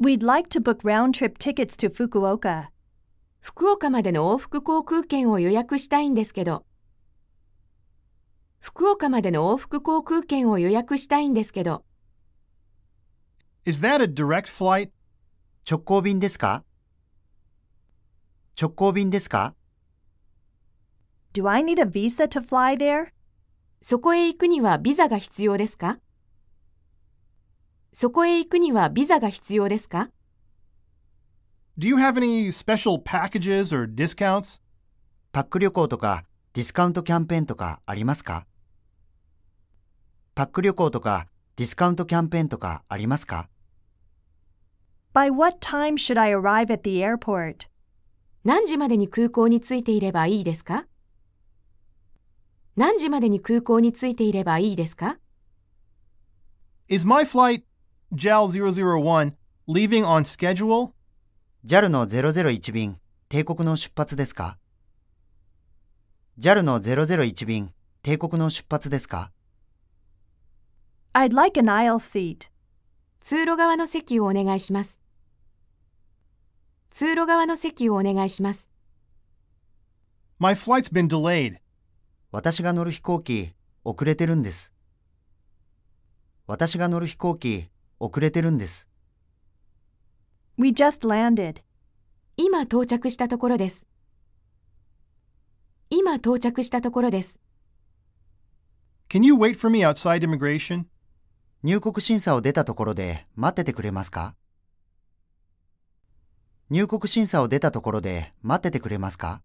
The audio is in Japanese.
We'd like to book round trip tickets to Fukuoka. 福岡までの往復航空券を予約したいんですけど。福岡までの往復航空券を予約したいんですけど。Is that a direct flight? 直行便ですか直行便ですか Do I need a visa to fly there? そこへ行くにはビザが必要ですかそこへ行くにはビザが必要ですか Do you have any special packages or discounts? パック旅行とかディスカウントキャンペーンとかありますかパック旅行とかディスカウントキャンペーンとかありますか By what time should I arrive at the airport? 何時までに空港に着いていればいいですか何時までに空港に着いていればいいですか Is my flight JAL001 leaving on schedule? JAL の001便、帝国の出発ですか ?JAL の001便、帝国の出発ですか ?I'd like an aisle seat. 通路側の席をお願いします。通路側の席をお願いします。My flight's been delayed. 私が乗る飛行機、遅れてるんです。私が乗る飛行機、遅れてるんです。We just landed. 今到着したところです。今到着したところです。Can you wait for me outside immigration? 入国審査を出たところで待っててくれますか入国審査を出たところで待っててくれますか